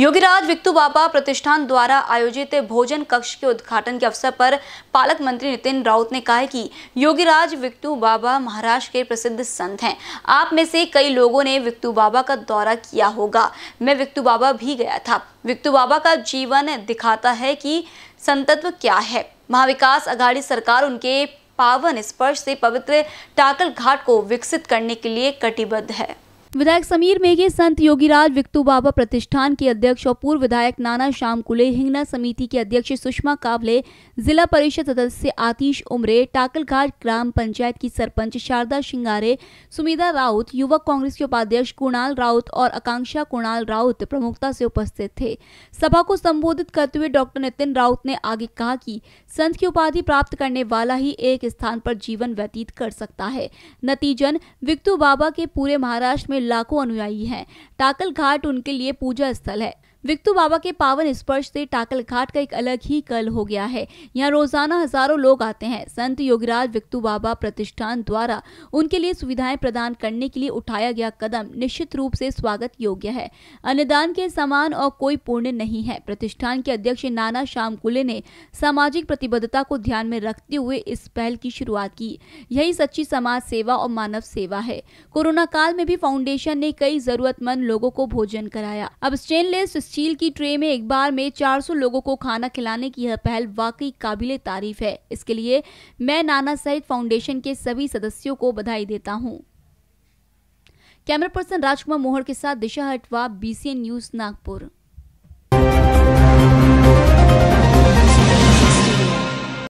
योगीराज विक्तु बाबा प्रतिष्ठान द्वारा आयोजित भोजन कक्ष के उद्घाटन के अवसर पर पालक मंत्री नितिन राउत ने कहा कि योगीराज विक्तु बाबा महाराष्ट्र के प्रसिद्ध संत हैं आप में से कई लोगों ने विक्तु बाबा का दौरा किया होगा मैं विक्तु बाबा भी गया था विक्तु बाबा का जीवन दिखाता है कि संतत्व क्या है महाविकास अघाड़ी सरकार उनके पावन स्पर्श से पवित्र टाकल घाट को विकसित करने के लिए कटिबद्ध है विधायक समीर मेघे संत योगीराज विक्टू बाबा प्रतिष्ठान के अध्यक्ष और पूर्व विधायक नाना श्याम कुले हिंगना समिति के अध्यक्ष सुषमा कावले जिला परिषद सदस्य आतिश उमरे टाकलघाट ग्राम पंचायत की सरपंच शारदा शिंगारे सुमिदा राउत युवक कांग्रेस के उपाध्यक्ष कुणाल राउत और आकांक्षा कुणाल राउत प्रमुखता से उपस्थित थे सभा को संबोधित करते हुए डॉक्टर नितिन राउत ने आगे कहा कि संत की उपाधि प्राप्त करने वाला ही एक स्थान पर जीवन व्यतीत कर सकता है नतीजन विक्तु बाबा के पूरे महाराष्ट्र में लाखों अनुयायी हैं टाकल घाट उनके लिए पूजा स्थल है विक्तू बाबा के पावन स्पर्श से टाकल घाट का एक अलग ही कल हो गया है यहाँ रोजाना हजारों लोग आते हैं संत योगराज विक्तु बाबा प्रतिष्ठान द्वारा उनके लिए सुविधाएं प्रदान करने के लिए उठाया गया कदम निश्चित रूप से स्वागत योग्य है अनुदान के समान और कोई पुण्य नहीं है प्रतिष्ठान के अध्यक्ष नाना श्याम कुले ने सामाजिक प्रतिबद्धता को ध्यान में रखते हुए इस पहल की शुरुआत की यही सच्ची समाज सेवा और मानव सेवा है कोरोना काल में भी फाउंडेशन ने कई जरूरतमंद लोगों को भोजन कराया अब स्टेनलेस स्टील की ट्रे में एक बार में 400 लोगों को खाना खिलाने की यह पहल वाकई काबिल तारीफ है इसके लिए मैं नाना सहित फाउंडेशन के सभी सदस्यों को बधाई देता हूँ कैमरा पर्सन राजकुमार मोहर के साथ दिशा हटवा बीसीएन न्यूज नागपुर